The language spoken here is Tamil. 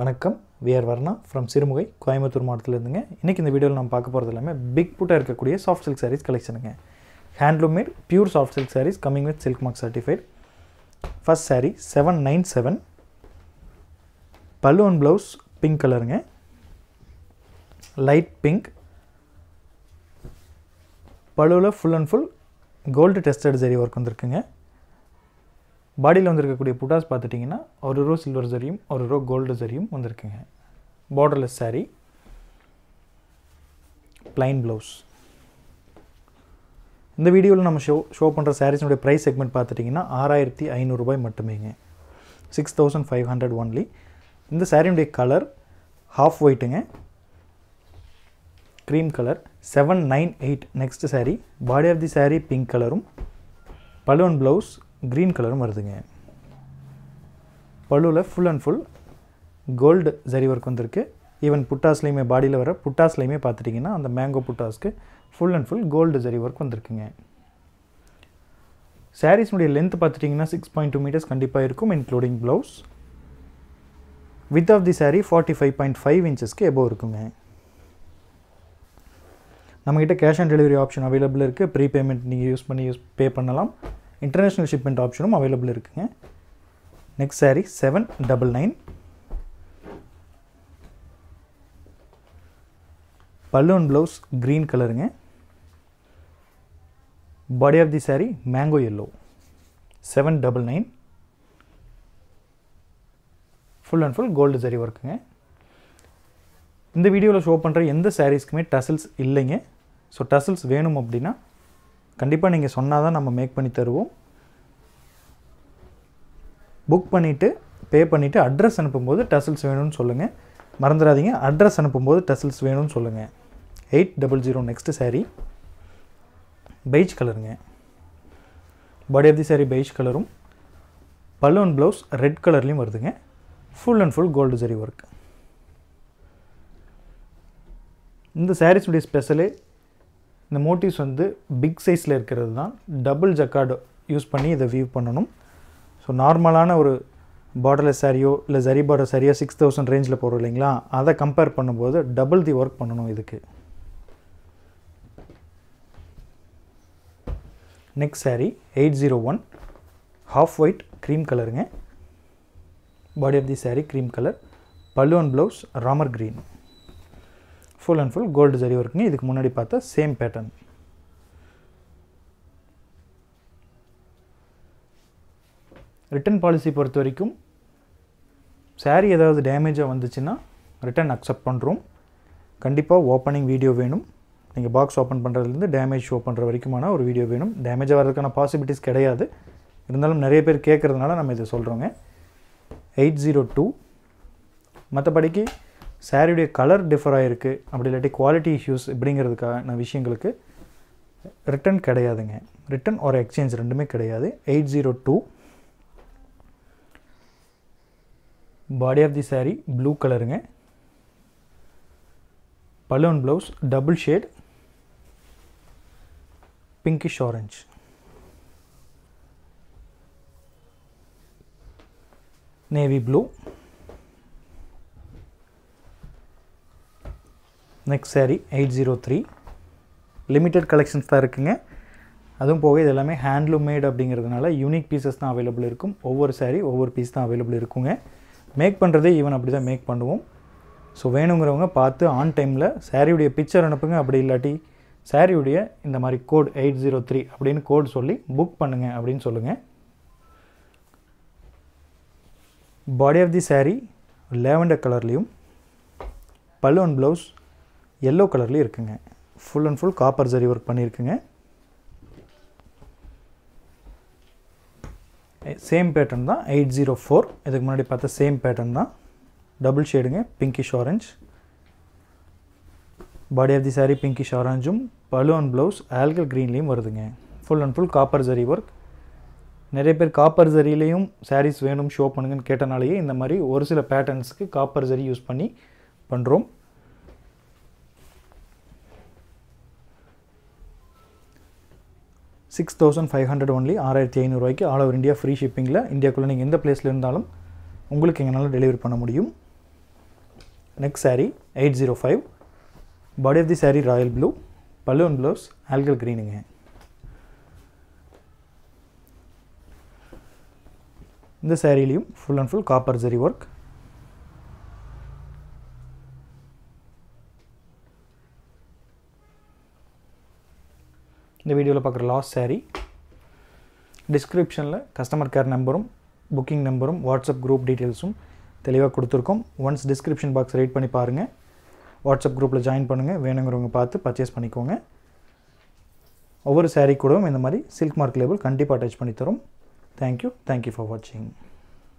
வணக்கம் வியர் வர்ணா ஃப்ரம் சிறுமுகை கோயம்புத்தூர் மாவட்டத்திலேருந்துங்க இன்றைக்கி இந்த வீடியோவில் நம்ம பார்க்க போகிறது எல்லாமே பிக் புட்டாக இருக்கக்கூடிய சாஃப்ட் சில்க் சாரீஸ் கலெக்ஷனுங்க handloom made pure soft silk saris coming with silk mark certified first sari seven nine seven pallu and blouse pink கலருங்க லைட் பிங்க் பழுவில் full and full gold tested zari work வந்திருக்குங்க பாடியில் வந்திருக்கக்கூடிய புட்டாஸ் பார்த்துட்டிங்கன்னா ஒரு ரோ சில்வர் ஜரியும் ஒரு ரோ கோல்டு சரியும் வந்திருக்குங்க பார்டர்லெஸ் சாரி ப்ளைன் ப்ளவுஸ் இந்த வீடியோவில் நம்ம ஷோ ஷோ பண்ணுற சாரீஸினுடைய ப்ரைஸ் செக்மெண்ட் பார்த்துட்டிங்கன்னா ஆறாயிரத்தி ஐநூறுரூபாய் மட்டுமேங்க six thousand five hundred only இந்த சாரியினுடைய கலர் ஹாஃப் ஒயிட்டுங்க cream colour seven nine eight next sari body of the sari pink கலரும் பலுவன் ப்ளவுஸ் க்ரீன் கலரும் வருதுங்க பழுவில் full and full gold zari work வந்திருக்கு ஈவன் புட்டாஸ்லேயுமே பாடியில் வர புட்டாஸ்லேயுமே பார்த்துட்டிங்கன்னா அந்த மேங்கோ புட்டாஸ்க்கு full and full gold zari work வந்திருக்குங்க சாரீஸ்னுடைய லென்த் பார்த்துட்டிங்கன்னா சிக்ஸ் பாயிண்ட் டூ மீட்டர்ஸ் கண்டிப்பாக இருக்கும் including blouse with of the sari forty five point five இன்ச்சஸ்க்கு எபோவ் இருக்குங்க நம்மக்கிட்ட cash on delivery option available இருக்குது ப்ரீ பேமெண்ட் நீங்கள் யூஸ் பண்ணி யூஸ் பே பண்ணலாம் இன்டர்நேஷ்னல் ஷிப்மெண்ட் ஆப்ஷனும் அவைலபிள் இருக்குங்க next sari seven double nine pallu and blouse green கலருங்க body of the sari mango yellow seven double nine full and full gold zari ஒர்க்குங்க இந்த வீடியோவில் ஷோ பண்ணுற எந்த சாரீஸ்க்குமே டசல்ஸ் இல்லைங்க ஸோ டசல்ஸ் வேணும் அப்படின்னா கண்டிப்பாக நீங்கள் சொன்னால் தான் நம்ம மேக் பண்ணி தருவோம் புக் பண்ணிவிட்டு பே பண்ணிவிட்டு அட்ரஸ் அனுப்பும்போது டசல்ஸ் வேணும்னு சொல்லுங்கள் மறந்துடாதீங்க அட்ரஸ் அனுப்பும்போது டசல்ஸ் வேணும்னு சொல்லுங்கள் eight double zero next sari beige கலருங்க body of the sari beige கலரும் பலூன் ப்ளவுஸ் ரெட் கலர்லேயும் வருதுங்க full and full gold zari work இந்த சாரீஸுடைய ஸ்பெஷலே இந்த மோட்டிவ்ஸ் வந்து பிக் சைஸில் இருக்கிறது தான் டபுள் ஜக்கார்டு யூஸ் பண்ணி இதை வியூ பண்ணணும் ஸோ நார்மலான ஒரு பார்டர்லெஸ் சாரியோ இல்லை ஜரி பார்டர் சாரியோ சிக்ஸ் தௌசண்ட் ரேஞ்சில் போகிறோம் இல்லைங்களா அதை கம்பேர் பண்ணும்போது டபுள் தி ஒர்க் பண்ணணும் இதுக்கு next sari eight zero one half white cream கலருங்க body of the sari cream colour pallu and blouse Ramar green full and full gold zari ஒர்க்குங்க இதுக்கு முன்னாடி பார்த்தா சேம் பேட்டர்ன் ரிட்டர்ன் பாலிசி பொறுத்த வரைக்கும் சாரீ ஏதாவது டேமேஜாக வந்துச்சுன்னா ரிட்டர்ன் அக்செப்ட் பண்ணுறோம் கண்டிப்பாக ஓப்பனிங் வீடியோ வேணும் நீங்கள் பாக்ஸ் ஓப்பன் பண்ணுறதுலேருந்து டேமேஜ் ஷோ பண்ணுற வரைக்குமான ஒரு வீடியோ வேணும் டேமேஜாக வரதுக்கான பாசிபிலிட்டிஸ் கிடையாது இருந்தாலும் நிறைய பேர் கேட்குறதுனால நம்ம இதை சொல்கிறோங்க எயிட் ஜீரோ டூ மற்றபடிக்கு சாரியுடைய கலர் டிஃபர் ஆகிருக்கு அப்படி இல்லாட்டி குவாலிட்டி இஷ்யூஸ் இப்படிங்கிறதுக்கான விஷயங்களுக்கு ரிட்டன் கிடையாதுங்க ரிட்டன் ஒரு எக்ஸ்சேஞ்ச் ரெண்டுமே கிடையாது eight zero two body of the sari blue கலருங்க pallu and blouse double shade pinkish orange navy blue next sari eight zero three limited collections தான் இருக்குங்க அதுவும் போக இது எல்லாமே ஹேண்ட்லூம் மேட் அப்படிங்கிறதுனால யூனிக் பீசஸ் தான் அவைலபிள் இருக்கும் ஒவ்வொரு சாரி ஒவ்வொரு பீஸ் தான் அவைலபிள் இருக்குங்க மேக் பண்ணுறதே ஈவன் அப்படி தான் மேக் பண்ணுவோம் ஸோ வேணுங்கிறவங்க பார்த்து ஆன் டைமில் சாரியுடைய பிக்சர் அனுப்புங்க அப்படி இல்லாட்டி சாரியுடைய இந்த மாதிரி கோட் எயிட் ஜீரோ த்ரீ அப்படின்னு கோட் சொல்லி புக் பண்ணுங்கள் அப்படின்னு சொல்லுங்கள் body of the sari lavender கலர்லேயும் பல்லு ப்ளவுஸ் எல்லோ கலர்லேயும் இருக்குங்க full and full copper zari work பண்ணியிருக்குங்க சேம் பேட்டர்ன் தான் எயிட் ஜீரோ ஃபோர் இதுக்கு முன்னாடி பார்த்தா சேம் பேட்டர்ன் தான் டபுள் ஷேடுங்க pinkish orange body of the sari pinkish ஆரஞ்சும் அண்ட் ப்ளவுஸ் ஆல்கல் க்ரீன்லேயும் வருதுங்க full and full copper zari work நிறைய பேர் காப்பர் ஜரியிலையும் சாரீஸ் வேணும் ஷோ பண்ணுங்கன்னு கேட்டனாலேயே இந்த மாதிரி ஒரு சில பேட்டர்ன்ஸுக்கு காப்பர் ஜரி யூஸ் பண்ணி பண்ணுறோம் six thousand five hundred only ஆறாயிரத்தி ஐநூறுரூவாய்க்கு ஆல் ஓவர் இந்தியா ஃப்ரீ ஷிப்பிங்கில் இந்தியாக்குள்ளே நீங்கள் எந்த பிளேஸில் இருந்தாலும் உங்களுக்கு எங்களால் டெலிவரி பண்ண முடியும் next sari eight zero five body of the sari royal blue pallu and blouse ஆல்கல் க்ரீனுங்க இந்த சாரீலையும் full and full copper zari work இந்த வீடியோவில் பார்க்குற லாஸ்ட் சாரீ டிஸ்கிரிப்ஷனில் கஸ்டமர் கேர் நம்பரும் புக்கிங் நம்பரும் வாட்ஸ்அப் குரூப் டீட்டெயில்ஸும் தெளிவாக கொடுத்துருக்கோம் ஒன்ஸ் டிஸ்கிரிப்ஷன் பாக்ஸ் ரீட் பண்ணி பாருங்கள் வாட்ஸ்அப் குரூப்பில் ஜாயின் பண்ணுங்கள் வேணுங்கிறவங்க பார்த்து பர்ச்சேஸ் பண்ணிக்கோங்க ஒவ்வொரு சாரீ கூடவும் இந்த மாதிரி சில்க் மார்க் லேபிள் கண்டிப்பாக அட்டாச் பண்ணித்தரும் தேங்க்யூ தேங்க்யூ ஃபார் வாட்சிங்